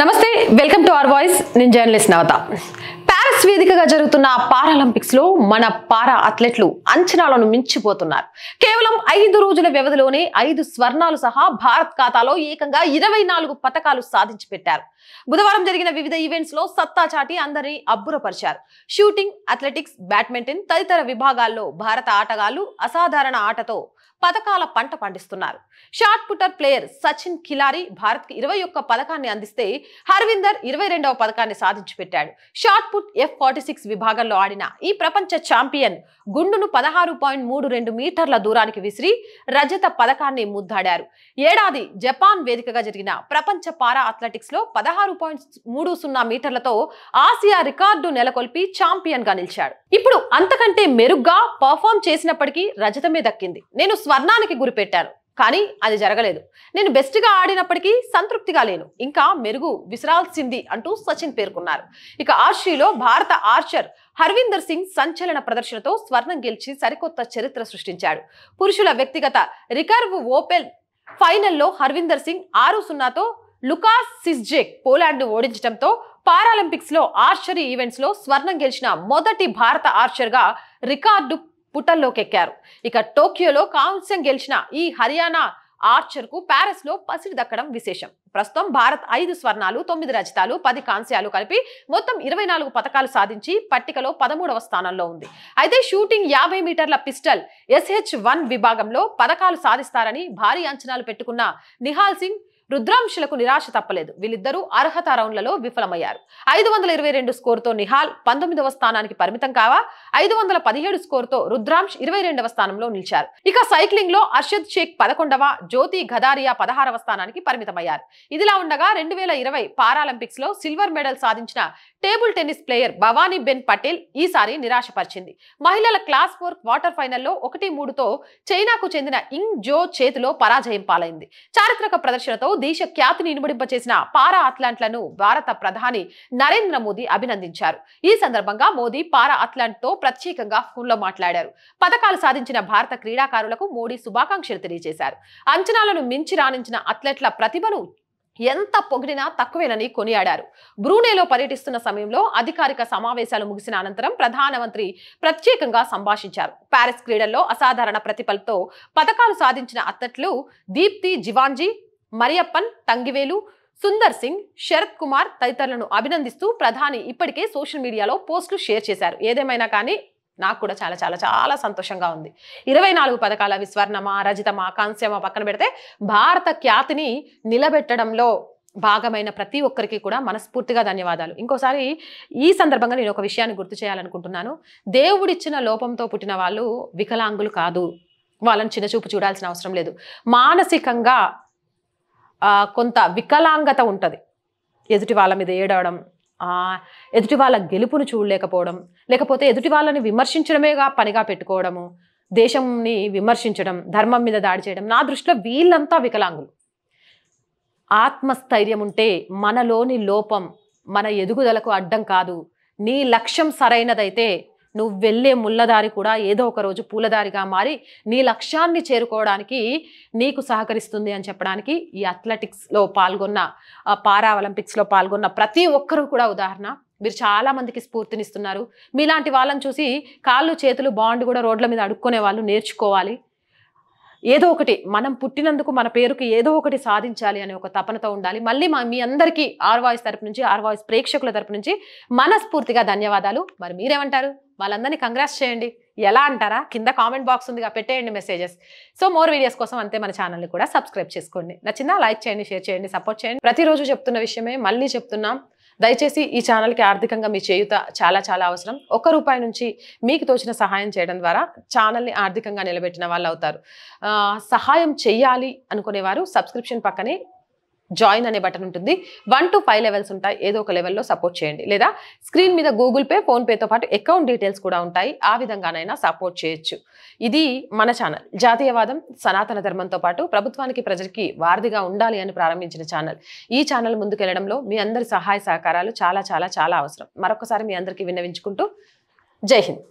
నమస్తే welcome to our voice నేను journalist Navata Paris వేదికగా జరుగుతున్న పారాలింపిక్స్ లో మన పారా అథ్లెట్లు అంచనాలను మించిపోతున్నారు కేవలం ఐదు రోజుల వ్యవధిలోనే ఐదు స్వర్ణాలు సహా భారత్ ఖాతాలో ఏకంగా ఇరవై పథకాలు సాధించి పెట్టారు బుధవారం జరిగిన వివిధ ఈవెంట్స్ లో సత్తా చాటి అందరినీ అబ్బురపరిచారు షూటింగ్ అథ్లెటిక్స్ బ్యాడ్మింటన్ తదితర విభాగాల్లో భారత ఆటగాళ్లు అసాధారణ ఆటతో పథకాల పంట పండిస్తున్నారు shot putter player Sachin Khilari కి ఇరవై ఒక్క పథకాన్ని అందిస్తే హర్విందర్ ఇరవై రెండవ పథకాన్ని సాధించి పెట్టాడు shot put F forty six విభాగంలో ఆడిన ఈ ప్రపంచ ఛాంపియన్ గుండును పదహారు పాయింట్ మూడు రెండు మీటర్ల దూరానికి విసిరి రజత పథకాన్ని ముద్దాడారు ఏడాది జపాన్ వేదికగా జరిగిన ప్రపంచ పారా అథ్లెటిక్స్ లో పదహారు పాయింట్ మూడు సున్నా మీటర్లతో ఆసియా రికార్డు నెలకొల్పి ఛాంపియన్ గా నిలిచాడు ఇప్పుడు అంతకంటే మెరుగ్గా పర్ఫామ్ చేసినప్పటికీ రజతమే దక్కింది నేను నేను స్వర్ణానికి గురిపెట్టాను కానీ అది జరగలేదు నేను బెస్ట్గా ఆడినప్పటికీ సంతృప్తిగా లేను ఇంకా మెరుగు విసిరాల్సింది అంటూ సచిన్ పేర్కొన్నారు ఇక ఆర్షీలో భారత ఆర్చర్ హర్విందర్ సింగ్ సంచలన ప్రదర్శనతో స్వర్ణం గెలిచి సరికొత్త చరిత్ర సృష్టించాడు పురుషుల వ్యక్తిగత రికర్వ్ ఓపెన్ ఫైనల్లో హర్విందర్ సింగ్ ఆరు సున్నాతో లుకాస్ సిస్జేక్ పోలాండ్ను ఓడించడంతో పారాలింపిక్స్లో ఆర్చరీ ఈవెంట్స్లో స్వర్ణం గెలిచిన మొదటి భారత ఆర్చర్గా రికార్డు పుటల్లోకెక్కారు ఇక టోక్యోలో కాంస్యం గెలిచిన ఈ హర్యానా ఆర్చర్కు లో పసిడి దక్కడం విశేషం ప్రస్తుతం భారత్ ఐదు స్వర్ణాలు తొమ్మిది రజితాలు పది కాంస్యాలు కలిపి మొత్తం ఇరవై నాలుగు పథకాలు సాధించి పట్టికలో పదమూడవ స్థానంలో ఉంది అయితే షూటింగ్ యాభై మీటర్ల పిస్టల్ ఎస్హెచ్ వన్ విభాగంలో పథకాలు సాధిస్తారని భారీ అంచనాలు పెట్టుకున్న నిహాల్ సింగ్ రుద్రాంశులకు నిరాశ తప్పలేదు వీళ్ళిద్దరూ అర్హత రౌండ్లలో విఫలమయ్యారు ఐదు వందల ఇరవై రెండు స్కోర్తో నిహాల్ పంతొమ్మిదవ స్థానానికి పరిమితం కావా ఐదు వందల పదిహేడు స్కోర్తో రుద్రాంశ్ ఇరవై రెండవ స్థానంలో నిలిచారు ఇక సైక్లింగ్ లో అర్షద్ షేక్ పదకొండవ జ్యోతి గదారియా పదహారవ స్థానానికి పరిమితమయ్యారు ఇదిలా ఉండగా రెండు వేల ఇరవై పారాలింపిక్స్ లో సిల్వర్ మెడల్ సాధించిన table tennis player Bhavani Ben Patel ఈసారి నిరాశపరిచింది మహిళల క్లాస్ ఫోర్ క్వార్టర్ ఫైనల్లో ఒకటి మూడుతో చైనాకు చెందిన ఇంగ్ జో చేతిలో పరాజయం పాలైంది చారిత్రక ప్రదర్శనతో దేశ ఖ్యాతిని ఇనుమడింపచేసిన పారా అథ్లాంట్లను భారత ప్రధాని నరేంద్ర మోదీ అభినందించారు ఈ సందర్భంగా మోదీ పారా అట్లాంట్ తో ప్రత్యేకంగా ఫోన్లో మాట్లాడారు పథకాలు సాధించిన భారత క్రీడాకారులకు మోడీ శుభాకాంక్షలు తెలియజేశారు అంచనాలను మించి రాణించిన అథ్లెట్ల ప్రతిభను ఎంత పొగిడినా తక్కువేనని కొనియాడారు బ్రూనేలో పర్యటిస్తున్న సమయంలో అధికారిక సమావేశాలు ముగిసిన అనంతరం ప్రధానమంత్రి ప్రత్యేకంగా సంభాషించారు ప్యారిస్ క్రీడల్లో అసాధారణ ప్రతిఫలతో పథకాలు సాధించిన అథ్లెట్లు దీప్తి జివాన్జీ మరియప్పన్ తంగివేలు సుందర్ సింగ్ శరత్ కుమార్ తదితరులను అభినందిస్తూ ప్రధాని ఇప్పటికే సోషల్ మీడియాలో పోస్టులు షేర్ చేశారు ఏదేమైనా కానీ నాకు కూడా చాలా చాలా చాలా సంతోషంగా ఉంది ఇరవై నాలుగు పథకాల విస్వర్ణమా రజితమా కాంస్యమా పక్కన పెడితే భారత ఖ్యాతిని నిలబెట్టడంలో భాగమైన ప్రతి ఒక్కరికి కూడా మనస్ఫూర్తిగా ధన్యవాదాలు ఇంకోసారి ఈ సందర్భంగా నేను ఒక విషయాన్ని గుర్తు చేయాలనుకుంటున్నాను దేవుడిచ్చిన లోపంతో పుట్టిన వాళ్ళు వికలాంగులు కాదు వాళ్ళని చిన్నచూపు చూడాల్సిన అవసరం లేదు మానసికంగా కొంత వికలాంగత ఉంటుంది ఎదుటి వాళ్ళ మీద ఏడవడం ఎదుటి వాళ్ళ గెలుపును చూడలేకపోవడం లేకపోతే ఎదుటి వాళ్ళని విమర్శించడమేగా పనిగా పెట్టుకోవడము దేశంని విమర్శించడం ధర్మం మీద దాడి చేయడం నా దృష్టిలో వీళ్ళంతా వికలాంగులు ఆత్మస్థైర్యం ఉంటే మనలోని లోపం మన ఎదుగుదలకు అడ్డం కాదు నీ లక్ష్యం సరైనదైతే నువ్వు వెళ్ళే ముళ్ళదారి కూడా ఏదో ఒక రోజు పూలదారిగా మారి నీ లక్ష్యాన్ని చేరుకోవడానికి నీకు సహకరిస్తుంది అని చెప్పడానికి ఈ అథ్లెటిక్స్లో పాల్గొన్న పారా ఒలింపిక్స్లో పాల్గొన్న ప్రతి ఒక్కరూ కూడా ఉదాహరణ మీరు చాలామందికి స్ఫూర్తినిస్తున్నారు మీలాంటి వాళ్ళని చూసి కాళ్ళు చేతులు బాండ్ కూడా రోడ్ల మీద అడుక్కునే వాళ్ళు నేర్చుకోవాలి ఏదో ఒకటి మనం పుట్టినందుకు మన పేరుకి ఏదో ఒకటి సాధించాలి అనే ఒక తపనతో ఉండాలి మళ్ళీ మా మీ అందరికీ ఆర్ వాయిస్ తరపు నుంచి ఆర్ వాయిస్ ప్రేక్షకుల తరపు నుంచి మనస్ఫూర్తిగా ధన్యవాదాలు మరి మీరేమంటారు వాళ్ళందరినీ కంగ్రాస్ చేయండి ఎలా అంటారా కింద కామెంట్ బాక్స్ ఉందిగా పెట్టేయండి మెసేజెస్ సో మోర్ వీడియోస్ కోసం అంతే మన ఛానల్ని కూడా సబ్స్క్రైబ్ చేసుకోండి నచ్చిందా లైక్ చేయండి షేర్ చేయండి సపోర్ట్ చేయండి ప్రతిరోజు చెప్తున్న విషయమే మళ్ళీ చెప్తున్నాం దయచేసి ఈ ఛానల్కి ఆర్థికంగా మీ చేయుత చాలా చాలా అవసరం ఒక్క రూపాయి నుంచి మీకు తోచిన సహాయం చేయడం ద్వారా ఛానల్ని ఆర్థికంగా నిలబెట్టిన వాళ్ళు అవుతారు సహాయం చేయాలి అనుకునేవారు సబ్స్క్రిప్షన్ పక్కనే జాయిన్ అనే బటన్ ఉంటుంది వన్ టు ఫైవ్ లెవెల్స్ ఉంటాయి ఏదో ఒక లెవెల్లో సపోర్ట్ చేయండి లేదా స్క్రీన్ మీద గూగుల్ పే ఫోన్పేతో పాటు అకౌంట్ డీటెయిల్స్ కూడా ఉంటాయి ఆ విధంగానైనా సపోర్ట్ చేయొచ్చు ఇది మన ఛానల్ జాతీయవాదం సనాతన ధర్మంతో పాటు ప్రభుత్వానికి ప్రజలకి వారధిగా ఉండాలి అని ప్రారంభించిన ఛానల్ ఈ ఛానల్ ముందుకెళ్లడంలో మీ అందరి సహాయ సహకారాలు చాలా చాలా చాలా అవసరం మరొకసారి మీ అందరికీ విన్నవించుకుంటూ జై హింద్